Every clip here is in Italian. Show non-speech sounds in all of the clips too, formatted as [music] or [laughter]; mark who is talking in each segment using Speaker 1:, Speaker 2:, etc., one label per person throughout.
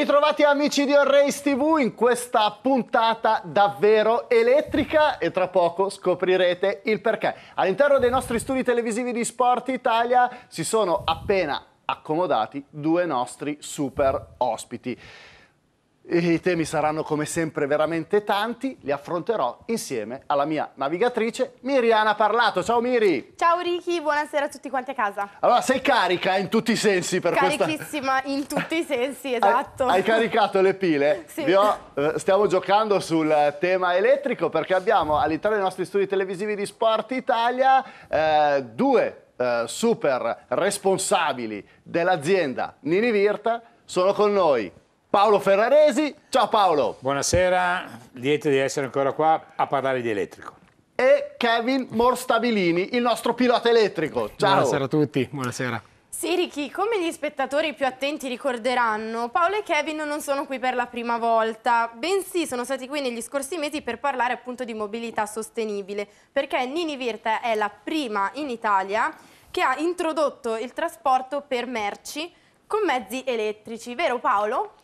Speaker 1: ritrovati amici di Orrace TV in questa puntata davvero elettrica e tra poco scoprirete il perché. All'interno dei nostri studi televisivi di Sport Italia si sono appena accomodati due nostri super ospiti. I temi saranno come sempre veramente tanti, li affronterò insieme alla mia navigatrice Miriana Parlato. Ciao Miri!
Speaker 2: Ciao Ricky, buonasera a tutti quanti a casa.
Speaker 1: Allora, sei carica in tutti i sensi per Carichissima questa...
Speaker 2: Carichissima in tutti i sensi, esatto. Hai, hai caricato
Speaker 1: le pile? Sì. Ho, eh, stiamo giocando sul tema elettrico perché abbiamo all'interno dei nostri studi televisivi di Sport Italia eh, due eh, super responsabili dell'azienda Nini Virta sono con noi Paolo Ferraresi. Ciao Paolo. Buonasera, lieto
Speaker 3: di essere ancora qua a parlare di elettrico.
Speaker 1: E Kevin Morstabilini, il nostro pilota elettrico. Ciao. Buonasera a tutti, buonasera.
Speaker 2: Sì, Ricky, come gli spettatori più attenti ricorderanno, Paolo e Kevin non sono qui per la prima volta, bensì sono stati qui negli scorsi mesi per parlare appunto di mobilità sostenibile, perché Nini Virta è la prima in Italia che ha introdotto il trasporto per merci con mezzi elettrici, vero Paolo?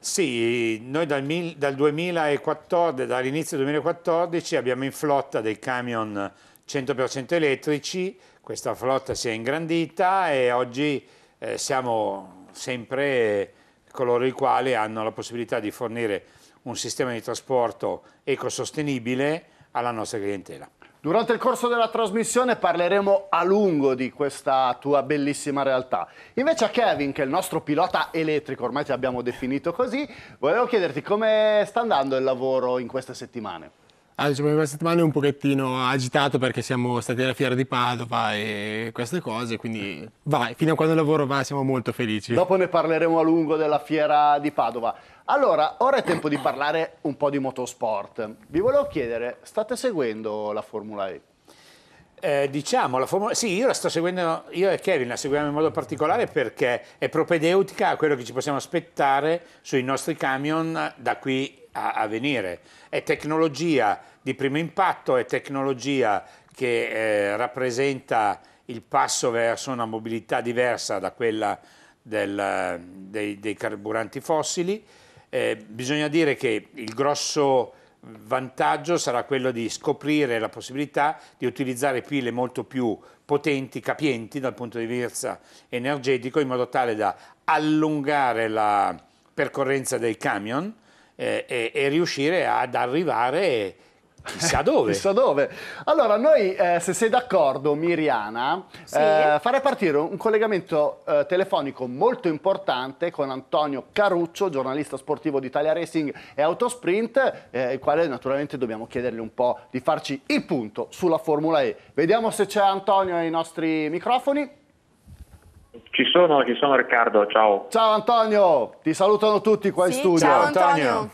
Speaker 3: Sì, noi dal, dal 2014, dall'inizio del 2014 abbiamo in flotta dei camion 100% elettrici, questa flotta si è ingrandita e oggi eh, siamo sempre coloro i quali hanno la possibilità di fornire un sistema di trasporto
Speaker 1: ecosostenibile alla nostra clientela. Durante il corso della trasmissione parleremo a lungo di questa tua bellissima realtà. Invece a Kevin, che è il nostro pilota elettrico, ormai ti abbiamo definito così, volevo chiederti come sta andando il lavoro in queste settimane.
Speaker 4: Ah, diciamo, la settimana è un pochettino agitato perché siamo stati alla fiera di
Speaker 1: Padova e
Speaker 4: queste cose, quindi vai, fino a quando il lavoro va siamo molto felici.
Speaker 1: Dopo ne parleremo a lungo della fiera di Padova. Allora, ora è tempo di parlare un po' di motorsport. Vi volevo chiedere, state seguendo la Formula E? Eh, diciamo,
Speaker 3: la formula... sì, io la sto seguendo, io e Kevin la seguiamo in modo particolare perché è propedeutica a quello che ci possiamo aspettare sui nostri camion da qui a, a venire. È tecnologia di primo impatto, è tecnologia che eh, rappresenta il passo verso una mobilità diversa da quella del, dei, dei, carburanti fossili. Eh, bisogna dire che il grosso vantaggio sarà quello di scoprire la possibilità di utilizzare pile molto più potenti, capienti dal punto di vista energetico, in modo tale da allungare la percorrenza dei camion eh, e, e, riuscire ad
Speaker 1: arrivare Chissà dove. [laughs] Chissà dove. Allora, noi, eh, se sei d'accordo, Miriana, sì. eh, farei partire un collegamento eh, telefonico molto importante con Antonio Caruccio, giornalista sportivo di Italia Racing e Autosprint, eh, il quale naturalmente dobbiamo chiedergli un po' di farci il punto sulla Formula E. Vediamo se c'è Antonio ai nostri microfoni.
Speaker 5: Ci sono, ci sono Riccardo, ciao.
Speaker 1: Ciao Antonio, ti salutano tutti qua sì, in studio. Ciao Antonio. Antonio.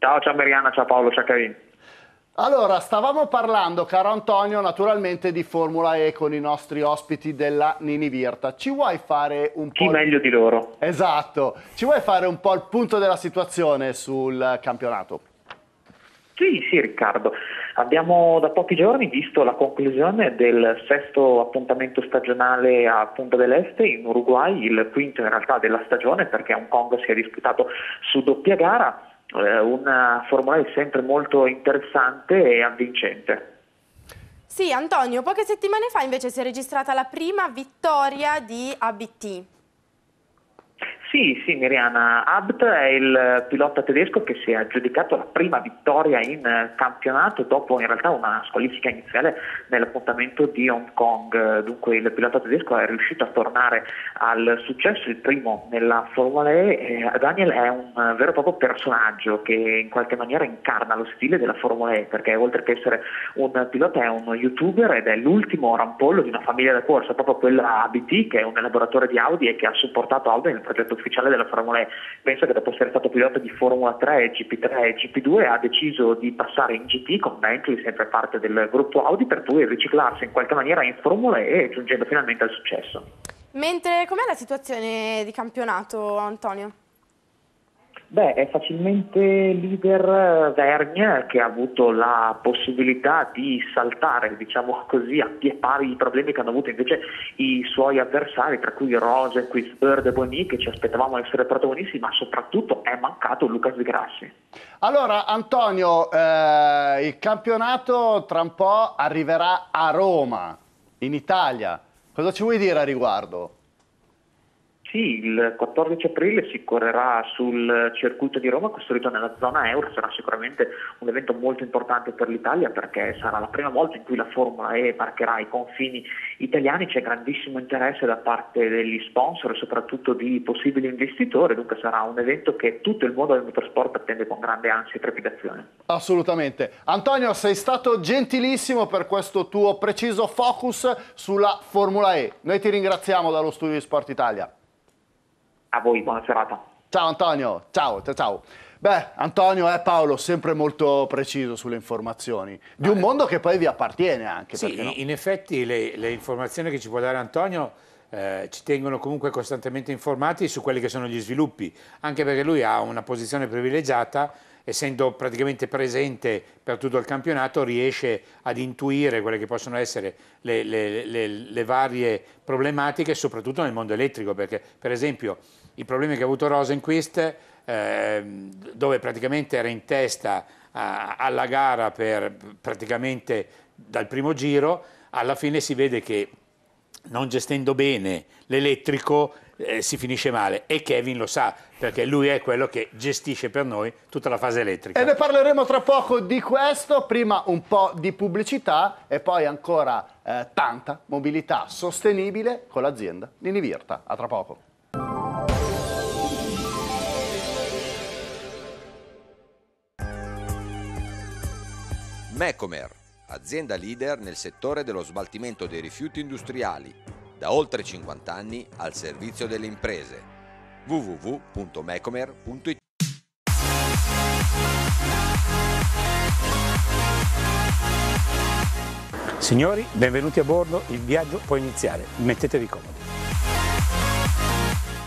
Speaker 5: Ciao, ciao Mariana, ciao Paolo, ciao Karim.
Speaker 1: Allora, stavamo parlando, caro Antonio, naturalmente di Formula E con i nostri ospiti della Nini Virta. Ci vuoi fare un po'... Chi meglio di loro. Esatto. Ci vuoi fare un po' il punto della situazione sul campionato?
Speaker 5: Sì, sì Riccardo. Abbiamo da pochi giorni visto la conclusione del sesto appuntamento stagionale a Punta dell'Este in Uruguay, il quinto in realtà della stagione perché Hong Kong si è disputato su doppia gara eh, una Formula E sempre molto interessante e avvincente.
Speaker 2: Sì, Antonio, poche settimane fa invece si è registrata la prima vittoria di ABT.
Speaker 5: Sì, sì, Miriana. Abt è il pilota tedesco che si è aggiudicato la prima vittoria in campionato dopo in realtà una squalifica iniziale nell'appuntamento di Hong Kong. Dunque il pilota tedesco è riuscito a tornare al successo, il primo nella Formula E. Daniel è un vero e proprio personaggio che in qualche maniera incarna lo stile della Formula E perché oltre che essere un pilota è un youtuber ed è l'ultimo rampollo di una famiglia da corsa, proprio quella ABT che è un elaboratore di Audi e che ha supportato Audi nel progetto ufficiale della Formula E. Penso che dopo essere stato pilota di Formula 3, GP3 e GP2 ha deciso di passare in GT con Bentley, sempre parte del gruppo Audi, per poi riciclarsi in qualche maniera in Formula E giungendo finalmente al successo.
Speaker 2: Mentre com'è la situazione di campionato Antonio?
Speaker 5: Beh, è facilmente leader eh, Vergne che ha avuto la possibilità di saltare, diciamo così, a pie pari i problemi che hanno avuto invece i suoi avversari, tra cui Rose, Quisbert e Boni, che ci aspettavamo essere protagonisti, ma soprattutto è mancato Lucas De Grassi.
Speaker 1: Allora, Antonio, eh, il campionato tra un po' arriverà a Roma, in Italia. Cosa ci vuoi dire a riguardo? Sì,
Speaker 5: il 14 aprile si correrà sul circuito di Roma costruito nella zona euro, sarà sicuramente un evento molto importante per l'Italia perché sarà la prima volta in cui la Formula E parcherà ai confini italiani, c'è grandissimo interesse da parte degli sponsor e soprattutto di possibili investitori, dunque sarà un evento che tutto il mondo del motorsport attende con grande ansia e trepidazione.
Speaker 1: Assolutamente. Antonio, sei stato gentilissimo per questo tuo preciso focus sulla Formula E. Noi ti ringraziamo dallo studio di Sport Italia. A voi, buona serata. Ciao Antonio, ciao, ciao. Beh, Antonio e eh, Paolo, sempre molto preciso sulle informazioni, di un mondo che poi vi appartiene anche. Sì, no? in
Speaker 3: effetti le, le, informazioni che ci può dare Antonio eh, ci tengono comunque costantemente informati su quelli che sono gli sviluppi, anche perché lui ha una posizione privilegiata essendo praticamente presente per tutto il campionato, riesce ad intuire quelle che possono essere le, le, le, le varie problematiche, soprattutto nel mondo elettrico, perché per esempio i problemi che ha avuto Rosenquist, eh, dove praticamente era in testa a, alla gara per, praticamente dal primo giro, alla fine si vede che non gestendo bene l'elettrico eh, si finisce male e Kevin lo sa perché lui è quello che gestisce per noi tutta la fase elettrica. E ne
Speaker 1: parleremo tra poco di questo, prima un po' di pubblicità e poi ancora eh, tanta mobilità sostenibile con l'azienda Ninivirta. A tra poco.
Speaker 6: Mecomer, azienda leader nel settore dello smaltimento dei rifiuti industriali da oltre 50 anni al servizio delle imprese. www.mecomer.it
Speaker 3: Signori, benvenuti a bordo, il viaggio può iniziare, mettetevi comodi.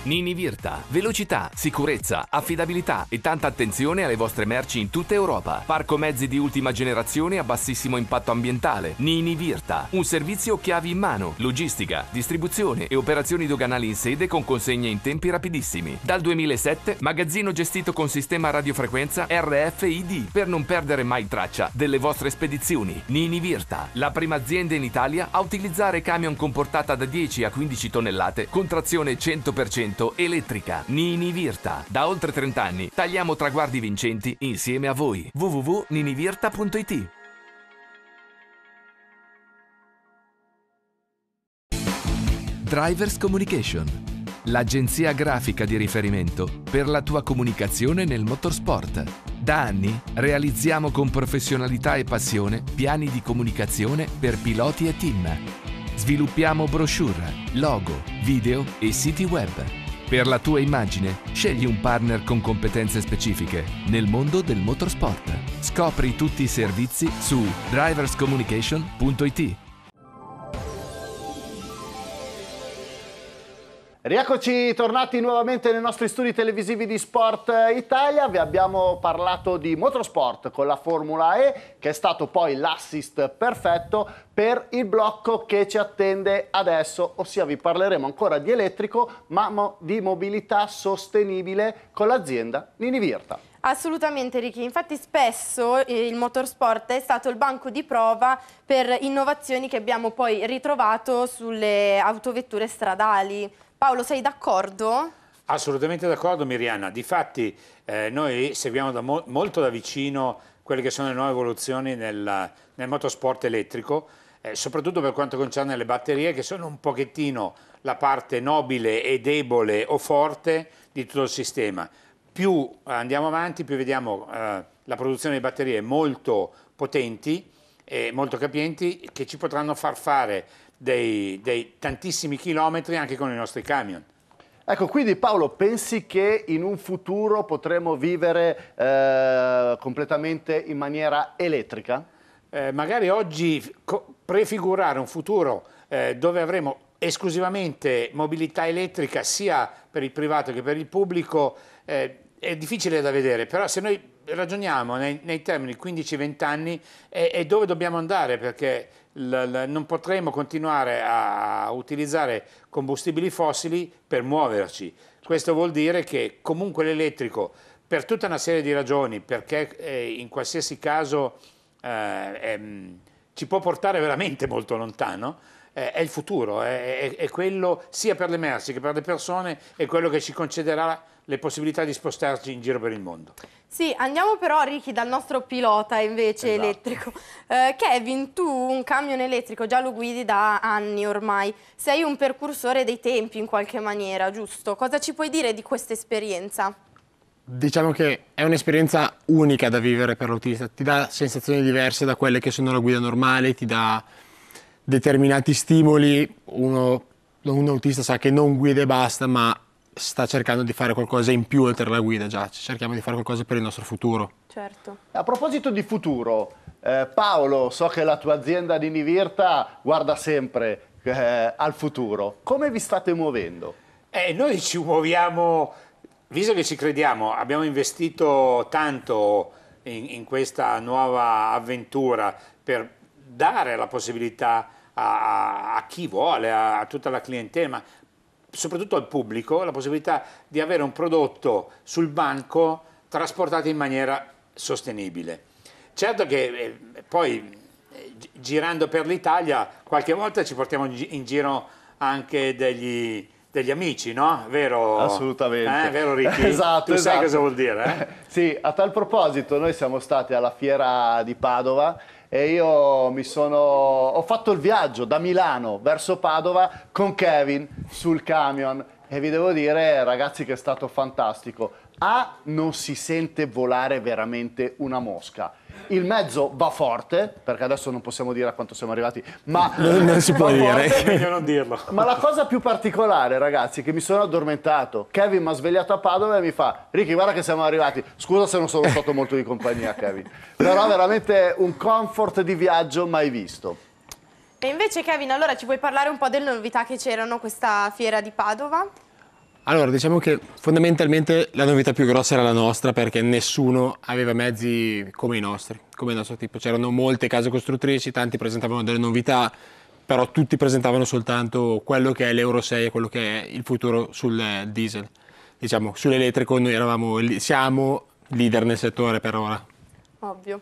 Speaker 6: Nini Virta. Velocità, sicurezza, affidabilità e tanta attenzione alle vostre merci in tutta Europa. Parco mezzi di ultima generazione a bassissimo impatto ambientale. Nini Virta. Un servizio chiavi in mano, logistica, distribuzione e operazioni doganali in sede con consegne in tempi rapidissimi. Dal 2007, magazzino gestito con sistema radiofrequenza RFID per non perdere mai traccia delle vostre spedizioni. Nini Virta. La prima azienda in Italia a utilizzare camion comportata da 10 a 15 tonnellate con trazione 100% 100% elettrica. Nini Virta. Da oltre 30 anni tagliamo traguardi vincenti insieme a voi. www.ninivirta.it Drivers Communication l'agenzia grafica di riferimento per la tua comunicazione nel motorsport. Da anni realizziamo con professionalità e passione piani di comunicazione per piloti e team. Sviluppiamo brochure, logo, video e siti web per la tua immagine, scegli un partner con competenze specifiche nel mondo del motorsport. Scopri tutti i servizi su driverscommunication.it.
Speaker 1: Rieccoci tornati nuovamente nei nostri studi televisivi di Sport Italia, vi abbiamo parlato di motorsport con la Formula E che è stato poi l'assist perfetto per il blocco che ci attende adesso, ossia vi parleremo ancora di elettrico ma mo di mobilità sostenibile con l'azienda Nini Virta.
Speaker 2: Assolutamente Ricky, infatti spesso eh, il motorsport è stato il banco di prova per innovazioni che abbiamo poi ritrovato sulle autovetture stradali Paolo, sei d'accordo?
Speaker 3: Assolutamente d'accordo Miriana, difatti eh, noi seguiamo da mo molto da vicino quelle che sono le nuove evoluzioni nel, nel motorsport elettrico, eh, soprattutto per quanto concerne le batterie che sono un pochettino la parte nobile e debole o forte di tutto il sistema. Più andiamo avanti, più vediamo eh, la produzione di batterie molto potenti e molto capienti che ci potranno far fare dei, dei tantissimi chilometri anche con i nostri camion.
Speaker 1: Ecco, quindi Paolo, pensi che in un futuro potremo vivere eh, completamente in maniera elettrica? Eh, magari oggi prefigurare un
Speaker 3: futuro eh, dove avremo esclusivamente mobilità elettrica sia per il privato che per il pubblico eh, è difficile da vedere, però se noi ragioniamo nei, nei termini 15-20 anni è, è dove dobbiamo andare perché non potremo continuare a utilizzare combustibili fossili per muoverci. Questo vuol dire che comunque l'elettrico, per tutta una serie di ragioni, perché eh, in qualsiasi caso eh, ehm, ci può portare veramente molto lontano, eh, è il futuro, è, è, è quello sia per le merci che per le persone, è quello che ci concederà le possibilità di spostarci in giro per il mondo.
Speaker 2: Sì, andiamo però Ricky dal nostro pilota invece esatto. elettrico. Eh, Kevin, tu un camion elettrico già lo guidi da anni ormai, sei un percursore dei tempi in qualche maniera, giusto? Cosa ci puoi dire di questa esperienza?
Speaker 4: Diciamo che è un'esperienza unica da vivere per l'autista, ti dà sensazioni diverse da quelle che sono la guida normale, ti dà determinati stimoli, uno, un autista sa che non guida e basta, ma sta cercando di fare qualcosa in più oltre alla guida già, cerchiamo di fare qualcosa per il nostro futuro.
Speaker 1: Certo. A proposito di futuro, eh, Paolo, so che la tua azienda di Nivirta guarda sempre eh, al futuro, come vi state muovendo? Eh, noi ci
Speaker 3: muoviamo, visto che ci crediamo, abbiamo investito tanto in, in questa nuova avventura per dare la possibilità a, a chi vuole, a, a tutta la clientela, soprattutto al pubblico, la possibilità di avere un prodotto sul banco trasportato in maniera sostenibile. Certo che eh, poi girando per l'Italia qualche volta ci portiamo in giro anche degli, degli amici, no? Vero? Assolutamente. Eh, vero Ricky? [laughs] Esatto, tu esatto. sai cosa vuol
Speaker 1: dire, eh? [laughs] sì, a tal proposito noi siamo stati alla fiera di Padova e io mi sono, ho fatto il viaggio da Milano verso Padova con Kevin sul camion e vi devo dire ragazzi che è stato fantastico a non si sente volare veramente una mosca. Il mezzo va forte, perché adesso non possiamo dire a quanto siamo arrivati, ma [laughs] non, non si può dire. meglio non dirlo. [laughs] ma la cosa più particolare, ragazzi, è che mi sono addormentato. Kevin mi ha svegliato a Padova e mi fa: Ricky, guarda che siamo arrivati. Scusa se non sono [laughs] stato molto di compagnia, Kevin. Però veramente un comfort di viaggio mai visto.
Speaker 2: E invece Kevin, allora ci vuoi parlare un po' delle novità che c'erano questa fiera di Padova?
Speaker 4: Allora, diciamo che fondamentalmente la novità più grossa era la nostra perché nessuno aveva mezzi come i nostri, come il nostro tipo. C'erano molte case costruttrici, tanti presentavano delle novità, però tutti presentavano soltanto quello che è l'Euro 6 e quello che è il futuro sul diesel. Diciamo, sull'elettrico noi eravamo, siamo leader nel settore per ora.
Speaker 2: Ovvio.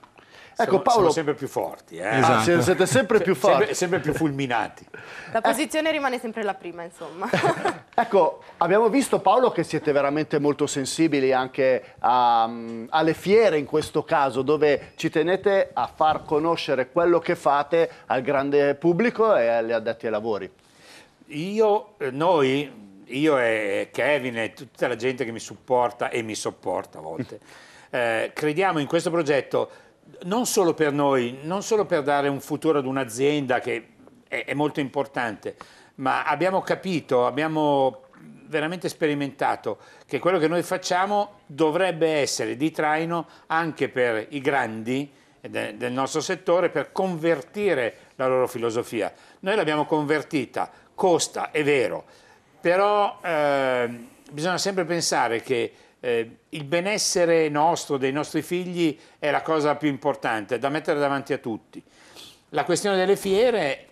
Speaker 1: Ecco, siamo, Paolo, siamo
Speaker 3: sempre più forti. Eh? Ah, esatto. Ah, siete sempre più forti. Sempre, sempre più fulminati.
Speaker 2: La ecco. posizione rimane sempre la prima, insomma.
Speaker 1: [laughs] ecco, abbiamo visto Paolo che siete veramente molto sensibili anche a, um, alle fiere in questo caso, dove ci tenete a far conoscere quello che fate al grande pubblico e agli addetti ai lavori. Io, eh, noi, io e Kevin e
Speaker 3: tutta la gente che mi supporta e mi sopporta a volte, [laughs] eh, crediamo in questo progetto non solo per noi, non solo per dare un futuro ad un'azienda che è, è molto importante, ma abbiamo capito, abbiamo veramente sperimentato che quello che noi facciamo dovrebbe essere di traino anche per i grandi del nostro settore per convertire la loro filosofia. Noi l'abbiamo convertita, costa, è vero, però eh, bisogna sempre pensare che eh, il benessere nostro, dei nostri figli, è la cosa più importante, da mettere davanti a tutti. La questione delle fiere,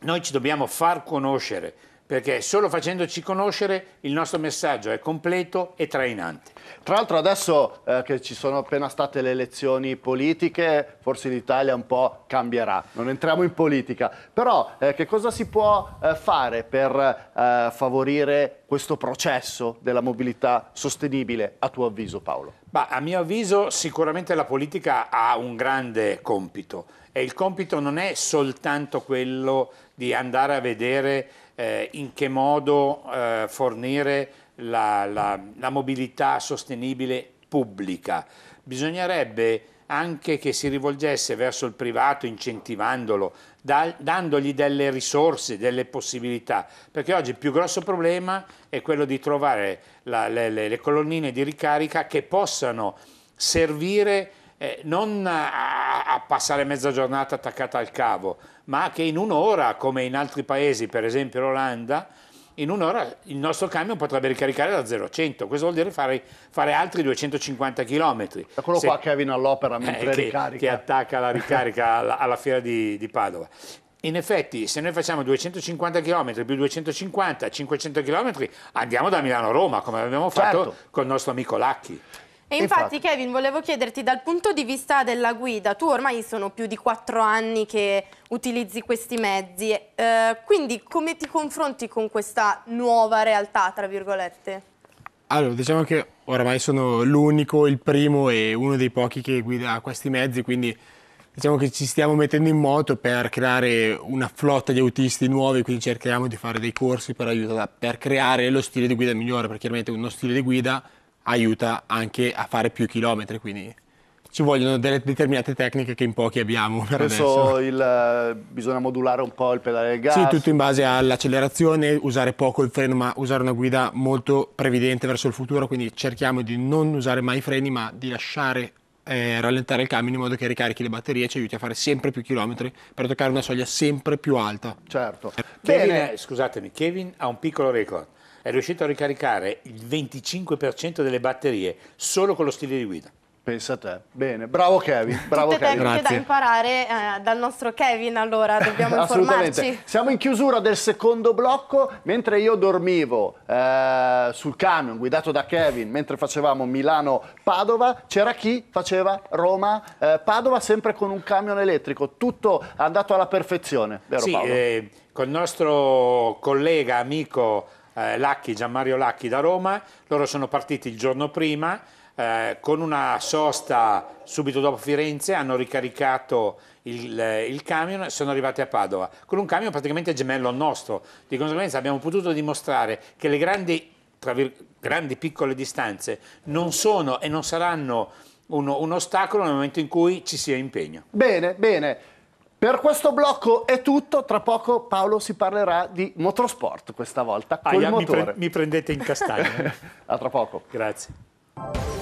Speaker 3: noi ci dobbiamo far conoscere, perché solo facendoci conoscere il nostro messaggio
Speaker 1: è completo e trainante. Tra l'altro adesso eh, che ci sono appena state le elezioni politiche, forse l'Italia un po' cambierà, non entriamo in politica, però eh, che cosa si può eh, fare per eh, favorire questo processo della mobilità sostenibile a tuo avviso Paolo? Bah, a mio avviso sicuramente la politica
Speaker 3: ha un grande compito e il compito non è soltanto quello di andare a vedere eh, in che modo eh, fornire la, la, la mobilità sostenibile pubblica. Bisognerebbe anche che si rivolgesse verso il privato incentivandolo, da, dandogli delle risorse, delle possibilità, perché oggi il più grosso problema è quello di trovare la, le, le, colonnine di ricarica che possano servire eh, non a, a passare mezza giornata attaccata al cavo, ma che in un'ora, come in altri paesi, per esempio l'Olanda, in un'ora il nostro camion potrebbe ricaricare da 0 a 100, questo vuol dire fare, fare altri 250 km. Da quello Se, qua Kevin all'opera eh, mentre eh, che, ricarica. Che attacca la ricarica [laughs] alla, alla, fiera di, di Padova. In effetti, se noi facciamo 250 km più 250, 500 km, andiamo da Milano a Roma, come abbiamo fatto certo. il nostro amico Lacchi.
Speaker 2: E infatti, infatti, Kevin volevo chiederti dal punto di vista della guida, tu ormai sono più di quattro anni che utilizzi questi mezzi, eh, quindi come ti confronti con questa nuova realtà, tra virgolette?
Speaker 4: Allora, diciamo che ormai sono l'unico, il primo e uno dei pochi che guida questi mezzi, quindi diciamo che ci stiamo mettendo in moto per creare una flotta di autisti nuovi, quindi cerchiamo di fare dei corsi per, aiutare, per creare lo stile di guida migliore, perché chiaramente uno stile di guida aiuta anche a fare più chilometri, quindi ci vogliono delle determinate tecniche che in pochi abbiamo. Penso
Speaker 1: il, eh, bisogna modulare un po' il pedale del gas. Sì, tutto
Speaker 4: in base all'accelerazione, usare poco il freno, ma usare una guida molto previdente verso il futuro, quindi cerchiamo di non usare mai i freni, ma di lasciare eh, rallentare il camion in modo che ricarichi le batterie e ci aiuti a fare sempre più chilometri per toccare una soglia sempre più alta.
Speaker 3: Certo. Kevin, Bene. Eh, scusatemi, Kevin ha un piccolo record è riuscito a ricaricare il 25% delle batterie solo con lo stile di guida. Pensa a te. Bene, bravo
Speaker 1: Kevin. [laughs] Bravo Tutte Kevin. tecniche da
Speaker 2: imparare eh, dal nostro Kevin, allora dobbiamo [laughs] informarci.
Speaker 1: Siamo in chiusura del secondo blocco, mentre io dormivo eh, sul camion guidato da Kevin, mentre facevamo Milano-Padova, c'era chi faceva Roma-Padova sempre con un camion elettrico, tutto andato alla perfezione, vero sì, Paolo?
Speaker 3: Eh, col nostro collega, amico eh, Lacchi, Gianmario Lacchi da Roma, loro sono partiti il giorno prima, eh, con una sosta subito dopo Firenze hanno ricaricato il, eh, il, camion e sono arrivati a Padova, con un camion praticamente gemello al nostro, di conseguenza abbiamo potuto dimostrare che le grandi, grandi piccole distanze non sono e non saranno uno, un ostacolo nel momento in cui ci sia impegno.
Speaker 1: Bene, bene. Per questo blocco è tutto, tra poco Paolo si parlerà di motorsport questa volta, col Aia, motore. Mi, pre mi prendete in castagna. [laughs] A tra poco. Grazie.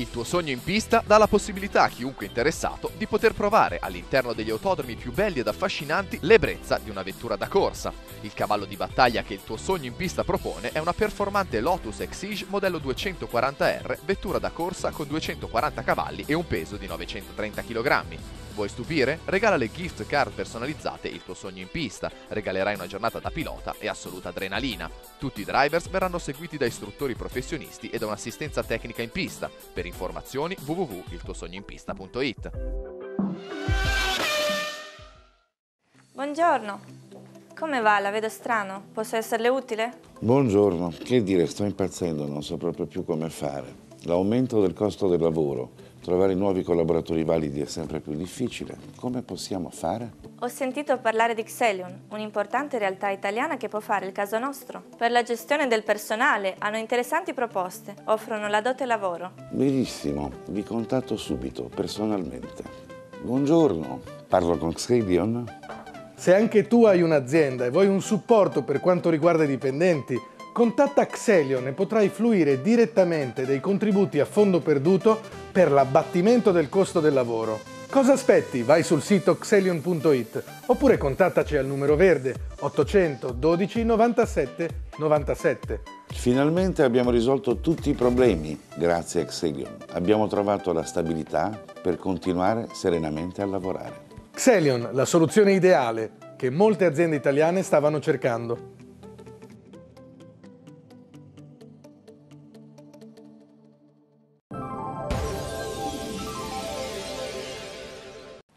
Speaker 6: il tuo sogno in pista dà la possibilità a chiunque interessato di poter provare all'interno degli autodromi più belli ed affascinanti l'ebbrezza di una vettura da corsa. Il cavallo di battaglia che il tuo sogno in pista propone è una performante Lotus Exige modello 240R, vettura da corsa con 240 cavalli e un peso di 930 kg. Vuoi stupire? Regala le gift card personalizzate il tuo sogno in pista, regalerai una giornata da pilota e assoluta adrenalina. Tutti i drivers verranno seguiti da istruttori professionisti e da un'assistenza tecnica in pista. Per informazioni www.iltuosognoinpista.it
Speaker 2: Buongiorno, come va? La vedo strano, posso esserle utile?
Speaker 3: Buongiorno, che dire, sto impazzendo, non so proprio più come fare. L'aumento del costo del lavoro, trovare nuovi collaboratori validi è sempre più difficile. Come possiamo fare?
Speaker 2: Ho sentito parlare di Xelion, un'importante realtà italiana che può fare il caso nostro. Per la gestione del personale hanno interessanti proposte, offrono la dote lavoro.
Speaker 6: Benissimo, vi contatto subito, personalmente. Buongiorno, parlo con Xelion? Se anche tu hai un'azienda e vuoi un supporto per quanto riguarda i dipendenti, Contatta Xelion e potrai fluire direttamente dei contributi a fondo perduto per l'abbattimento del costo del lavoro. Cosa aspetti? Vai sul sito xelion.it oppure contattaci al numero verde 812 97 97.
Speaker 3: Finalmente abbiamo risolto tutti i problemi grazie a Xelion. Abbiamo trovato la stabilità per continuare serenamente a lavorare.
Speaker 6: Xelion, la soluzione ideale che molte aziende italiane stavano cercando.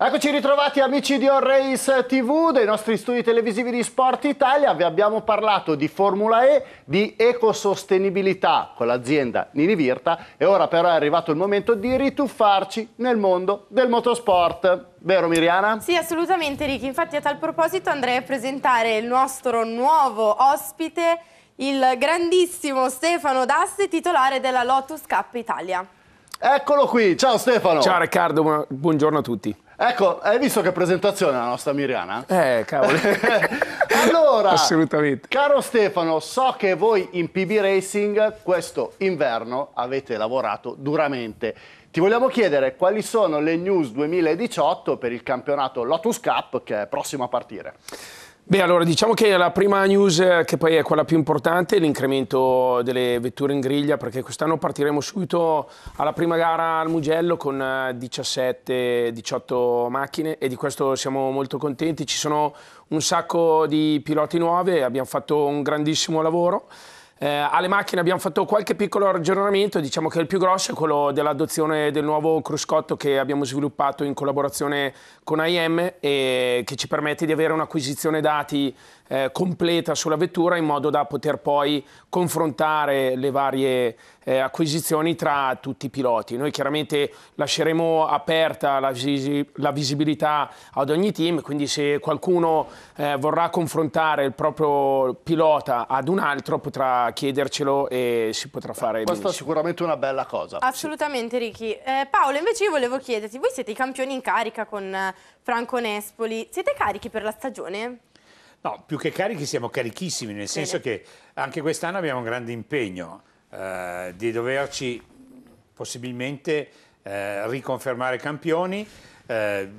Speaker 1: Eccoci ritrovati amici di On Race TV, dei nostri studi televisivi di Sport Italia. Vi abbiamo parlato di Formula E, di ecosostenibilità con l'azienda Nini Virta e ora però è arrivato il momento di rituffarci nel mondo del motorsport. Vero Miriana?
Speaker 2: Sì, assolutamente Ricky. Infatti a tal proposito andrei a presentare il nostro nuovo ospite, il grandissimo Stefano Dasse, titolare della Lotus Cup Italia.
Speaker 1: Eccolo qui, ciao Stefano. Ciao Riccardo, buongiorno a tutti. Ecco, hai visto che presentazione la nostra Miriana? Eh, cavolo.
Speaker 2: [laughs] allora,
Speaker 7: assolutamente.
Speaker 1: Caro Stefano, so che voi in PB Racing questo inverno avete lavorato duramente. Ti vogliamo chiedere quali sono le news 2018 per il campionato Lotus Cup che è prossimo a partire.
Speaker 7: Beh, allora diciamo che la prima news, eh, che poi è quella più importante, è l'incremento delle vetture in griglia, perché quest'anno partiremo subito alla prima gara al Mugello con 17-18 eh, macchine e di questo siamo molto contenti. Ci sono un sacco di piloti nuovi, abbiamo fatto un grandissimo lavoro. Eh, alle macchine abbiamo fatto qualche piccolo aggiornamento, diciamo che il più grosso è quello dell'adozione del nuovo cruscotto che abbiamo sviluppato in collaborazione con IM e che ci permette di avere un'acquisizione dati eh, completa sulla vettura in modo da poter poi confrontare le varie eh, acquisizioni tra tutti i piloti. Noi chiaramente lasceremo aperta la, visi la visibilità ad ogni team, quindi se qualcuno eh, vorrà confrontare il proprio pilota ad un altro potrà chiedercelo e si potrà fare Questa è
Speaker 1: sicuramente una bella cosa.
Speaker 2: Assolutamente Ricky. Eh, Paolo invece io volevo chiederti, voi siete i campioni in carica con eh, Franco Nespoli, siete carichi per la stagione?
Speaker 1: No, più che carichi
Speaker 3: siamo carichissimi, nel senso che anche quest'anno abbiamo un grande impegno. Eh, di doverci possibilmente eh, riconfermare campioni. Eh,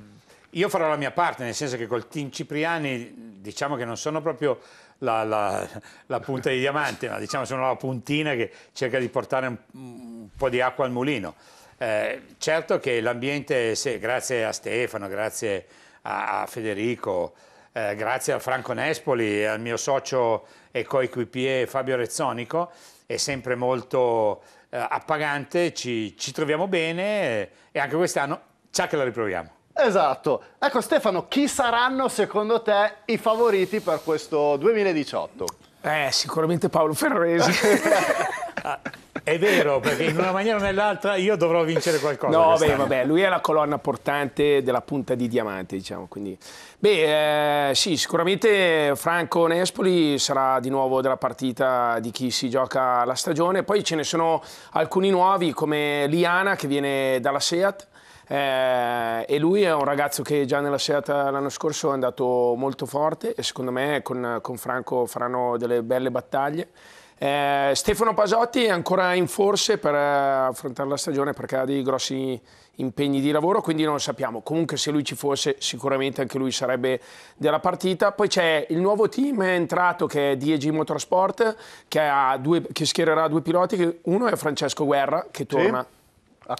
Speaker 3: io farò la mia parte, nel senso che col team Cipriani diciamo che non sono proprio la, la, la punta di diamante, ma diciamo sono la puntina che cerca di portare un, un po' di acqua al mulino. Eh, certo che l'ambiente, sì, grazie a Stefano, grazie a, a Federico, eh, grazie a Franco Nespoli e al mio socio e coequipier Fabio Rezzonico, è sempre molto eh,
Speaker 1: appagante, ci, ci, troviamo bene e anche quest'anno c'è che la riproviamo. Esatto. Ecco Stefano, chi saranno secondo te i favoriti per questo 2018?
Speaker 7: Eh, sicuramente Paolo Ferresi. [laughs]
Speaker 1: [laughs] È vero,
Speaker 7: perché in una maniera o nell'altra io dovrò vincere qualcosa. No, beh, vabbè, lui è la colonna portante della punta di diamante, diciamo. Quindi. Beh, eh, sì, sicuramente Franco Nespoli sarà di nuovo della partita di chi si gioca la stagione. Poi ce ne sono alcuni nuovi, come Liana, che viene dalla SEAT. Eh, e lui è un ragazzo che già nella serata l'anno scorso è andato molto forte e secondo me con, con Franco faranno delle belle battaglie. Eh, Stefano Pasotti è ancora in forse per eh, affrontare la stagione perché ha dei grossi impegni di lavoro, quindi non lo sappiamo. Comunque se lui ci fosse sicuramente anche lui sarebbe della partita. Poi c'è il nuovo team è entrato che è DEG Motorsport, che, due, che schiererà due piloti, uno è Francesco Guerra che torna. Sì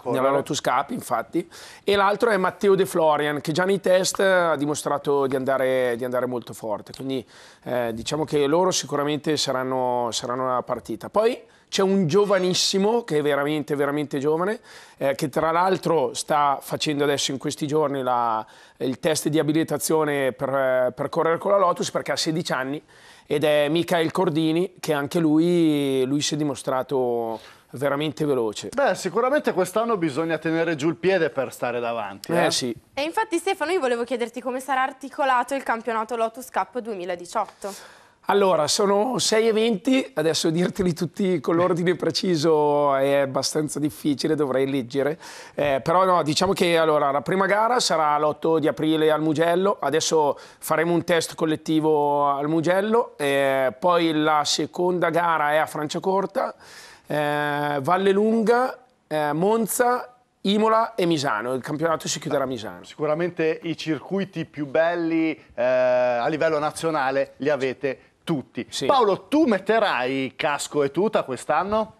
Speaker 7: nella Lotus scappi, infatti. E l'altro è Matteo De Florian, che già nei test ha dimostrato di andare, di andare molto forte. Quindi eh, diciamo che loro sicuramente saranno, saranno una partita. Poi c'è un giovanissimo che è veramente, veramente giovane, eh, che tra l'altro sta facendo adesso in questi giorni la, il test di abilitazione per, per correre con la Lotus perché ha 16 anni ed è Michael Cordini che anche lui, lui si è dimostrato veramente
Speaker 1: veloce. Beh, sicuramente quest'anno bisogna tenere giù il piede per stare davanti. Eh, eh sì.
Speaker 2: E infatti Stefano io volevo chiederti come sarà articolato il campionato Lotus Cup 2018.
Speaker 7: Allora, sono sei eventi, adesso dirteli tutti con l'ordine [laughs] preciso è abbastanza difficile, dovrei leggere, eh, però no, diciamo che allora, la prima gara sarà l'8 di aprile al Mugello, adesso faremo un test collettivo al Mugello, eh, poi la seconda gara è a Franciacorta, eh, Valle eh, Monza Imola e Misano, il campionato si chiuderà a Misano.
Speaker 1: Sicuramente i circuiti più belli eh, a livello nazionale li avete tutti. Sì. Paolo, tu metterai casco e tuta quest'anno?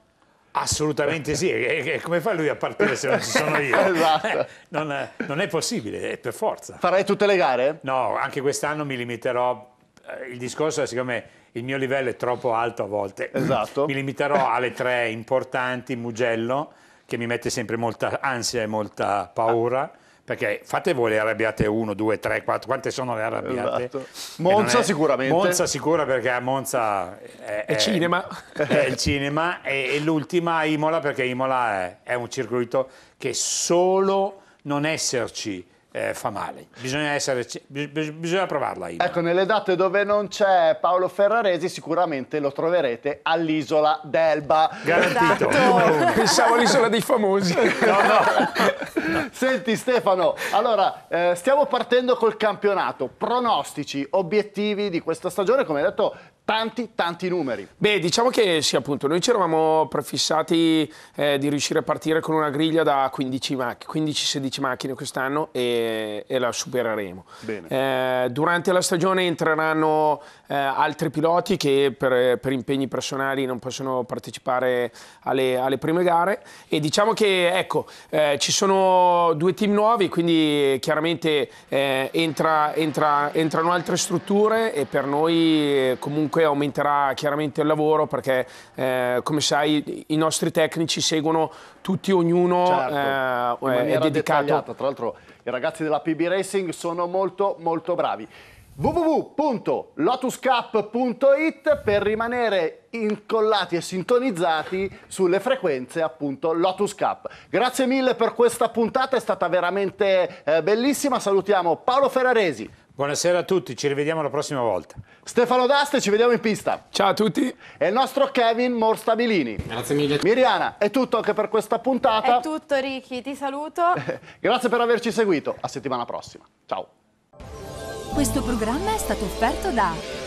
Speaker 1: Assolutamente
Speaker 3: sì, e, come fa lui a partire se non ci sono io? [laughs] esatto. Eh, non, non è possibile, è per forza. Farai tutte le gare? No, anche quest'anno mi limiterò, eh, il discorso è siccome il mio livello è troppo alto a volte. Esatto. mi limiterò alle tre importanti, Mugello, che mi mette sempre molta ansia e molta paura. Ah. Perché fate voi le arrabbiate 1, 2, 3, 4, quante sono le arrabbiate? Esatto. Monza è, sicuramente. Monza sicura perché a Monza è, è, è cinema. È il cinema e, e l'ultima Imola perché Imola è, un circuito che solo non esserci eh, fa male. Bisogna, essere, bisogna provarla. Io.
Speaker 1: Ecco, nelle date dove non c'è Paolo Ferraresi, sicuramente lo troverete all'isola d'Elba. Garantito. Esatto. [laughs]
Speaker 7: Pensavo all'isola dei famosi. No,
Speaker 1: no. Senti Stefano, allora eh, stiamo partendo col campionato. Pronostici, obiettivi di questa stagione, come hai detto tanti, tanti numeri.
Speaker 7: Beh, diciamo che sì, appunto, noi ci eravamo prefissati eh, di riuscire a partire con una griglia da 15-16 macchine quest'anno e, e, la supereremo. Eh, durante la stagione entreranno eh, altri piloti che per, per, impegni personali non possono partecipare alle, alle prime gare e diciamo che ecco, eh, ci sono due team nuovi quindi chiaramente eh, entra, entra, entrano altre strutture e per noi eh, comunque aumenterà chiaramente il lavoro perché eh, come sai i nostri tecnici seguono tutti, ognuno
Speaker 1: certo, eh, è dedicato. Tra l'altro i ragazzi della PB Racing sono molto molto bravi www.lotuscap.it per rimanere incollati e sintonizzati sulle frequenze appunto Lotus Cup. Grazie mille per questa puntata, è stata veramente eh, bellissima. Salutiamo Paolo Ferraresi. Buonasera a tutti, ci rivediamo la prossima volta. Stefano D'Aste, ci vediamo in pista. Ciao a tutti. E il nostro Kevin Morstabilini. Grazie mille. Miriana, è tutto anche per questa puntata. È
Speaker 2: tutto Ricky, ti saluto.
Speaker 1: [laughs] Grazie per averci seguito, a settimana prossima. Ciao.
Speaker 2: Questo programma è stato offerto da